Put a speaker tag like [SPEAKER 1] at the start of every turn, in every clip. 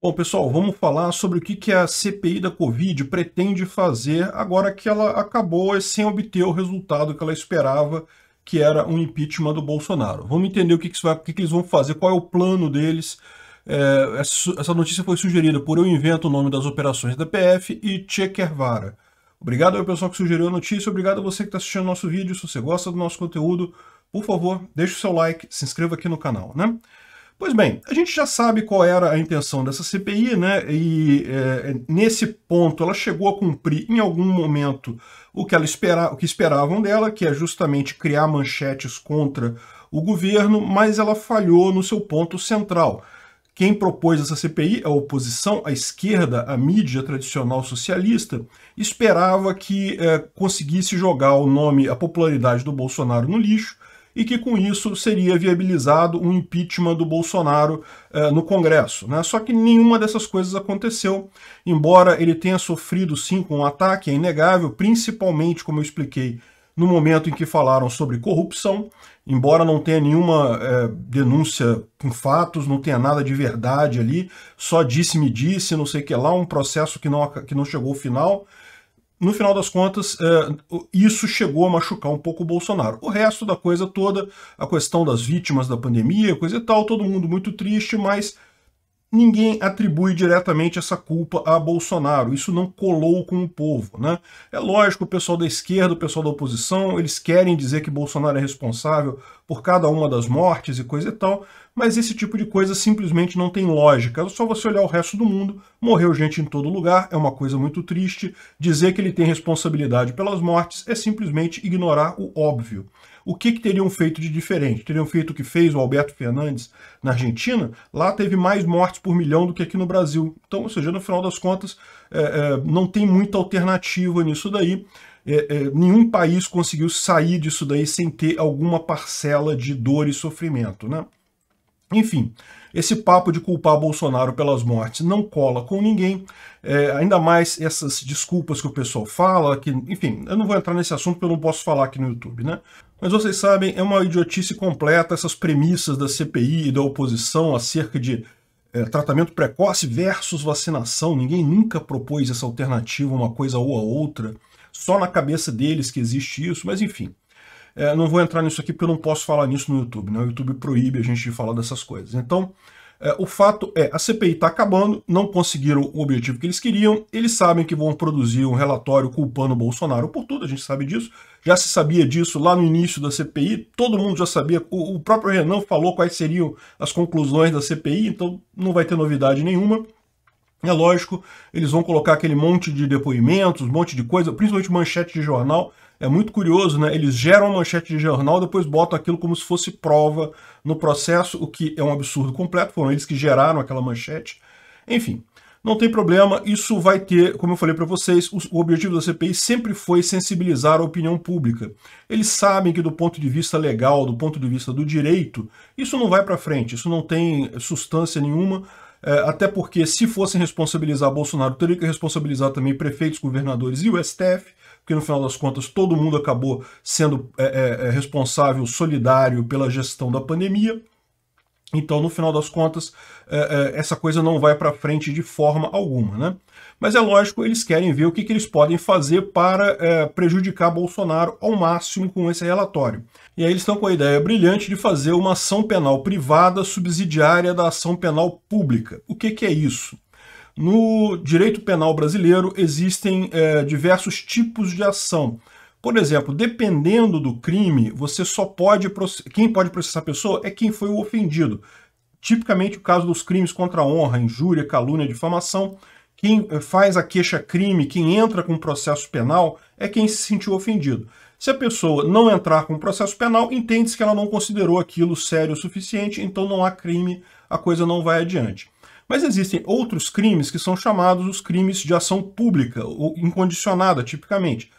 [SPEAKER 1] Bom, pessoal, vamos falar sobre o que a CPI da Covid pretende fazer agora que ela acabou sem obter o resultado que ela esperava, que era um impeachment do Bolsonaro. Vamos entender o que, que, vai, o que, que eles vão fazer, qual é o plano deles. É, essa notícia foi sugerida por Eu Invento o Nome das Operações da PF e Che Obrigado ao pessoal que sugeriu a notícia, obrigado a você que está assistindo nosso vídeo. Se você gosta do nosso conteúdo, por favor, deixe o seu like, se inscreva aqui no canal, né? Pois bem, a gente já sabe qual era a intenção dessa CPI, né? E é, nesse ponto ela chegou a cumprir em algum momento o que, ela espera, o que esperavam dela, que é justamente criar manchetes contra o governo, mas ela falhou no seu ponto central. Quem propôs essa CPI, a oposição, a esquerda, a mídia tradicional socialista, esperava que é, conseguisse jogar o nome, a popularidade do Bolsonaro no lixo e que com isso seria viabilizado um impeachment do Bolsonaro eh, no Congresso. Né? Só que nenhuma dessas coisas aconteceu, embora ele tenha sofrido sim com um ataque, é inegável, principalmente, como eu expliquei, no momento em que falaram sobre corrupção, embora não tenha nenhuma é, denúncia com fatos, não tenha nada de verdade ali, só disse-me disse, não sei o que lá, um processo que não, que não chegou ao final no final das contas, é, isso chegou a machucar um pouco o Bolsonaro. O resto da coisa toda, a questão das vítimas da pandemia, coisa e tal, todo mundo muito triste, mas ninguém atribui diretamente essa culpa a Bolsonaro. Isso não colou com o povo. Né? É lógico, o pessoal da esquerda, o pessoal da oposição, eles querem dizer que Bolsonaro é responsável por cada uma das mortes e coisa e tal, mas esse tipo de coisa simplesmente não tem lógica. É só você olhar o resto do mundo, morreu gente em todo lugar, é uma coisa muito triste. Dizer que ele tem responsabilidade pelas mortes é simplesmente ignorar o óbvio o que, que teriam feito de diferente? Teriam feito o que fez o Alberto Fernandes na Argentina? Lá teve mais mortes por milhão do que aqui no Brasil. Então, ou seja, no final das contas, é, é, não tem muita alternativa nisso daí. É, é nenhum país conseguiu sair disso daí sem ter alguma parcela de dor e sofrimento, né? Enfim, esse papo de culpar Bolsonaro pelas mortes não cola com ninguém, é, ainda mais essas desculpas que o pessoal fala, que, enfim, eu não vou entrar nesse assunto porque eu não posso falar aqui no YouTube, né? Mas vocês sabem, é uma idiotice completa essas premissas da CPI e da oposição acerca de é, tratamento precoce versus vacinação. Ninguém nunca propôs essa alternativa, uma coisa ou a outra. Só na cabeça deles que existe isso, mas enfim. É, não vou entrar nisso aqui porque eu não posso falar nisso no YouTube, né? O YouTube proíbe a gente de falar dessas coisas. Então, é, o fato é, a CPI está acabando, não conseguiram o objetivo que eles queriam, eles sabem que vão produzir um relatório culpando o Bolsonaro por tudo, a gente sabe disso, já se sabia disso lá no início da CPI, todo mundo já sabia, o, o próprio Renan falou quais seriam as conclusões da CPI, então não vai ter novidade nenhuma. É lógico, eles vão colocar aquele monte de depoimentos, um monte de coisa, principalmente manchete de jornal, é muito curioso, né? Eles geram a manchete de jornal, depois botam aquilo como se fosse prova no processo, o que é um absurdo completo. Foram eles que geraram aquela manchete. Enfim, não tem problema. Isso vai ter, como eu falei para vocês, o objetivo da CPI sempre foi sensibilizar a opinião pública. Eles sabem que do ponto de vista legal, do ponto de vista do direito, isso não vai para frente. Isso não tem substância nenhuma é, até porque se fossem responsabilizar Bolsonaro, teria que responsabilizar também prefeitos, governadores e o STF porque no final das contas todo mundo acabou sendo é, é, é, responsável, solidário pela gestão da pandemia. Então, no final das contas, é, é, essa coisa não vai para frente de forma alguma. Né? Mas é lógico, eles querem ver o que, que eles podem fazer para prejudicar Bolsonaro ao máximo com esse relatório. E aí eles estão com a ideia brilhante de fazer uma ação penal privada subsidiária da ação penal pública. O que, que é isso? No direito penal brasileiro existem é, diversos tipos de ação. Por exemplo, dependendo do crime, você só pode quem pode processar a pessoa é quem foi o ofendido. Tipicamente o caso dos crimes contra a honra, injúria, calúnia, difamação, quem é, faz a queixa-crime, quem entra com o processo penal é quem se sentiu ofendido. Se a pessoa não entrar com o processo penal, entende-se que ela não considerou aquilo sério o suficiente, então não há crime, a coisa não vai adiante. Mas existem outros crimes que são chamados os crimes de ação pública, ou incondicionada, tipicamente.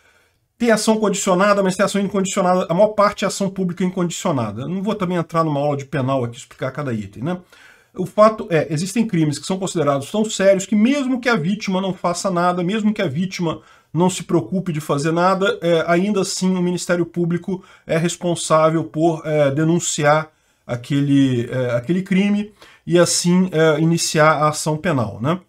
[SPEAKER 1] Tem ação condicionada, mas tem ação incondicionada. A maior parte é ação pública incondicionada. Eu não vou também entrar numa aula de penal aqui explicar cada item, né? O fato é, existem crimes que são considerados tão sérios que mesmo que a vítima não faça nada, mesmo que a vítima não se preocupe de fazer nada, é, ainda assim o Ministério Público é responsável por é, denunciar aquele, é, aquele crime e assim é, iniciar a ação penal. Né?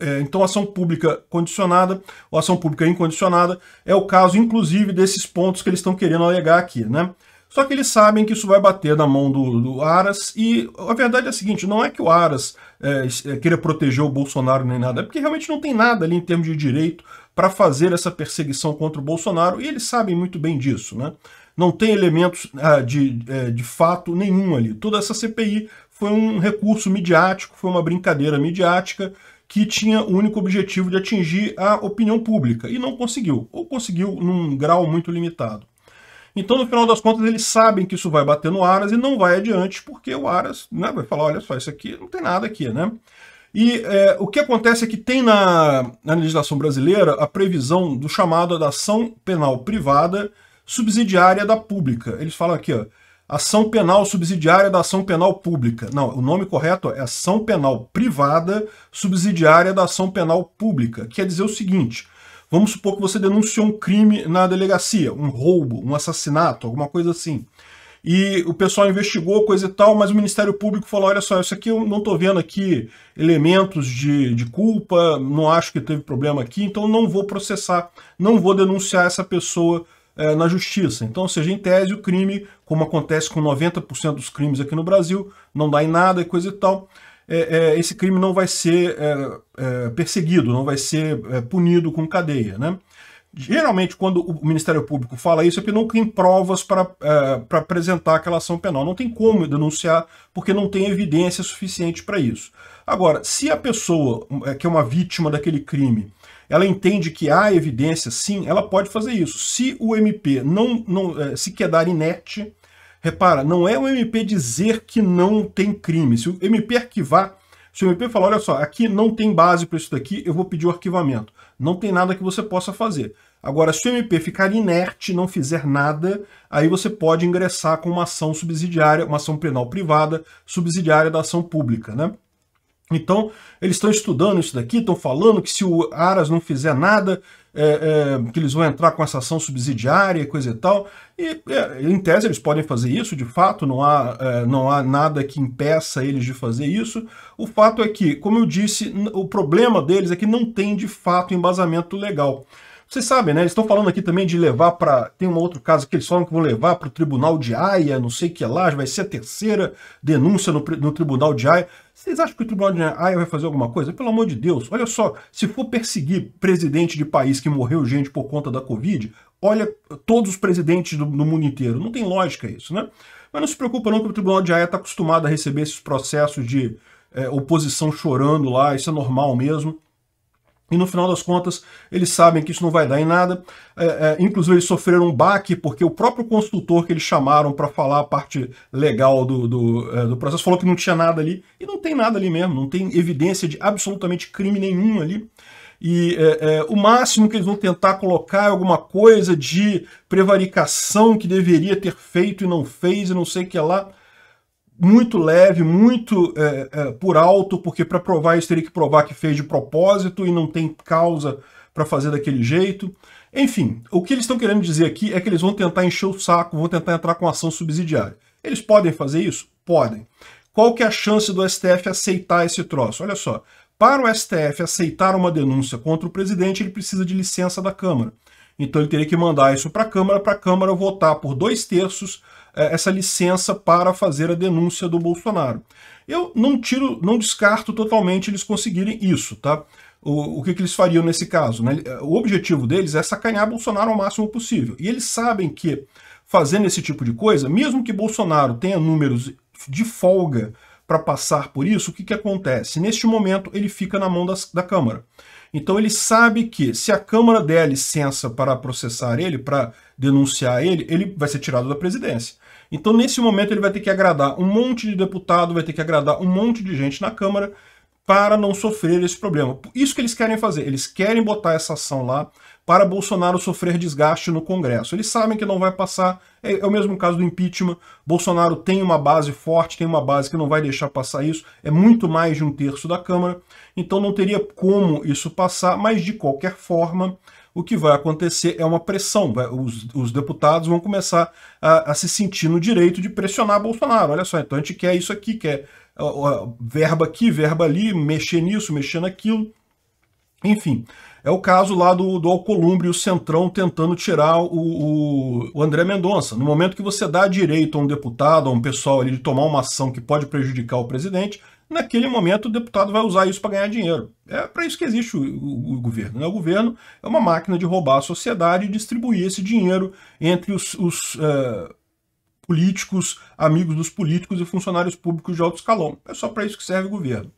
[SPEAKER 1] É, então, ação pública condicionada ou ação pública incondicionada é o caso, inclusive, desses pontos que eles estão querendo alegar aqui. Né? Só que eles sabem que isso vai bater na mão do, do Aras e a verdade é a seguinte, não é que o Aras é, é queira proteger o Bolsonaro nem nada, é porque realmente não tem nada ali em termos de direito para fazer essa perseguição contra o Bolsonaro e eles sabem muito bem disso, né? Não tem elementos ah, de, é, de fato nenhum ali. Toda essa CPI foi um recurso midiático, foi uma brincadeira midiática que tinha o único objetivo de atingir a opinião pública e não conseguiu, ou conseguiu num grau muito limitado. Então, no final das contas, eles sabem que isso vai bater no Aras e não vai adiante, porque o Aras né, vai falar, olha só, isso aqui não tem nada aqui, né? E é, o que acontece é que tem na, na legislação brasileira a previsão do chamado da ação penal privada subsidiária da pública. Eles falam aqui, ó, ação penal subsidiária da ação penal pública. Não, o nome correto é ação penal privada subsidiária da ação penal pública. Quer dizer o seguinte, vamos supor que você denunciou um crime na delegacia, um roubo, um assassinato, alguma coisa assim. E o pessoal investigou coisa e tal, mas o Ministério Público falou, olha só, isso aqui eu não estou vendo aqui elementos de, de culpa, não acho que teve problema aqui, então não vou processar, não vou denunciar essa pessoa é, na justiça. Então, ou seja, em tese, o crime, como acontece com 90% dos crimes aqui no Brasil, não dá em nada e coisa e tal, é, esse crime não vai ser perseguido, não vai ser punido com cadeia. Né? Geralmente, quando o Ministério Público fala isso, é porque não tem provas para é, apresentar aquela ação penal. Não tem como denunciar, porque não tem evidência suficiente para isso. Agora, se a pessoa que é uma vítima daquele crime ela entende que há evidência, sim, ela pode fazer isso. Se o MP não, não eh, se quedar inerte, repara, não é o MP dizer que não tem crime. Se o MP arquivar, se o MP falar, olha só, aqui não tem base para isso daqui, eu vou pedir o arquivamento. Não tem nada que você possa fazer. Agora, se o MP ficar inerte, não fizer nada, aí você pode ingressar com uma ação subsidiária, uma ação penal privada, subsidiária da ação pública, né? Então, eles estão estudando isso daqui, estão falando que se o Aras não fizer nada, é, é, que eles vão entrar com essa ação subsidiária e coisa e tal. E, é, em tese, eles podem fazer isso, de fato, não há, é, não há nada que impeça eles de fazer isso. O fato é que, como eu disse, o problema deles é que não tem, de fato, embasamento legal. Vocês sabem, né? Eles estão falando aqui também de levar para. Tem um outro caso que eles falam que vão levar para o tribunal de Haia, não sei o que lá, vai ser a terceira denúncia no, no tribunal de Haia. Vocês acham que o tribunal de Haia vai fazer alguma coisa? Pelo amor de Deus, olha só, se for perseguir presidente de país que morreu gente por conta da Covid, olha todos os presidentes do, no mundo inteiro. Não tem lógica isso, né? Mas não se preocupa não que o tribunal de Haia está acostumado a receber esses processos de é, oposição chorando lá, isso é normal mesmo. E no final das contas, eles sabem que isso não vai dar em nada. É, é, inclusive, eles sofreram um baque, porque o próprio consultor que eles chamaram para falar a parte legal do, do, é, do, processo falou que não tinha nada ali. E não tem nada ali mesmo, não tem evidência de absolutamente crime nenhum ali. E é, é, o máximo que eles vão tentar colocar é alguma coisa de prevaricação que deveria ter feito e não fez e não sei o que lá muito leve, muito é, é, por alto, porque para provar isso teria que provar que fez de propósito e não tem causa para fazer daquele jeito. Enfim, o que eles estão querendo dizer aqui é que eles vão tentar encher o saco, vão tentar entrar com ação subsidiária. Eles podem fazer isso? Podem. Qual que é a chance do STF aceitar esse troço? Olha só, para o STF aceitar uma denúncia contra o presidente, ele precisa de licença da Câmara. Então ele teria que mandar isso para a Câmara, para a Câmara votar por dois terços é, essa licença para fazer a denúncia do Bolsonaro. Eu não tiro, não descarto totalmente eles conseguirem isso, tá? O, o que, que, eles fariam nesse caso? Né? O objetivo deles é sacanear Bolsonaro ao máximo possível. E eles sabem que fazendo esse tipo de coisa, mesmo que Bolsonaro tenha números de folga para passar por isso, o que, que acontece? Neste momento ele fica na mão das, da Câmara. Então ele sabe que se a Câmara der a licença para processar ele, para denunciar ele, ele vai ser tirado da presidência. Então, nesse momento, ele vai ter que agradar um monte de deputado, vai ter que agradar um monte de gente na Câmara para não sofrer esse problema. Isso que eles querem fazer, eles querem botar essa ação lá para Bolsonaro sofrer desgaste no Congresso. Eles sabem que não vai passar, é, é o mesmo caso do impeachment, Bolsonaro tem uma base forte, tem uma base que não vai deixar passar isso, é muito mais de um terço da Câmara, então não teria como isso passar, mas de qualquer forma, o que vai acontecer é uma pressão. os, os, deputados vão começar a, a, se sentir no direito de pressionar Bolsonaro. Olha só, então a gente quer isso aqui, quer verba aqui, verba ali, mexer nisso, mexer naquilo. Enfim, é o caso lá do, do Alcolumbre e o Centrão tentando tirar o, o, o André Mendonça. No momento que você dá direito a um deputado, a um pessoal ali de tomar uma ação que pode prejudicar o presidente, naquele momento o deputado vai usar isso para ganhar dinheiro. É para isso que existe o, o, o governo. Né? O governo é uma máquina de roubar a sociedade e distribuir esse dinheiro entre os, os é, políticos, amigos dos políticos e funcionários públicos de alto escalão. É só para isso que serve o governo.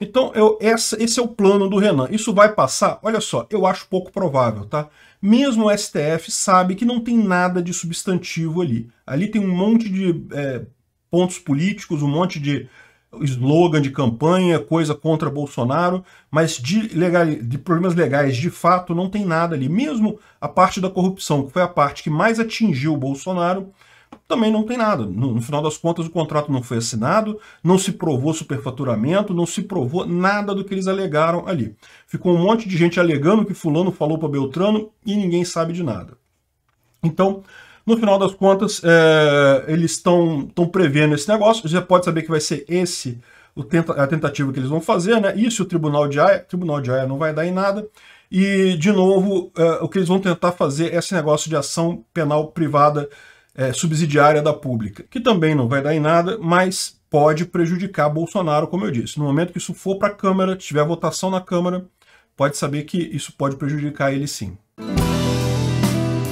[SPEAKER 1] Então, eu, essa, esse é o plano do Renan. Isso vai passar? Olha só, eu acho pouco provável, tá? Mesmo o STF sabe que não tem nada de substantivo ali. Ali tem um monte de é, pontos políticos, um monte de slogan de campanha, coisa contra Bolsonaro, mas de, legal, de problemas legais, de fato, não tem nada ali. Mesmo a parte da corrupção, que foi a parte que mais atingiu o Bolsonaro, também não tem nada. No, no final das contas, o contrato não foi assinado, não se provou superfaturamento, não se provou nada do que eles alegaram ali. Ficou um monte de gente alegando que fulano falou para Beltrano e ninguém sabe de nada. Então, no final das contas, é, eles estão prevendo esse negócio. Você pode saber que vai ser esse tenta, a tentativa que eles vão fazer, né? Isso o Tribunal de Haia, Tribunal de Haia não vai dar em nada. E, de novo, é, o que eles vão tentar fazer é esse negócio de ação penal privada é, subsidiária da pública, que também não vai dar em nada, mas pode prejudicar Bolsonaro, como eu disse. No momento que isso for para a Câmara, tiver votação na Câmara, pode saber que isso pode prejudicar ele sim.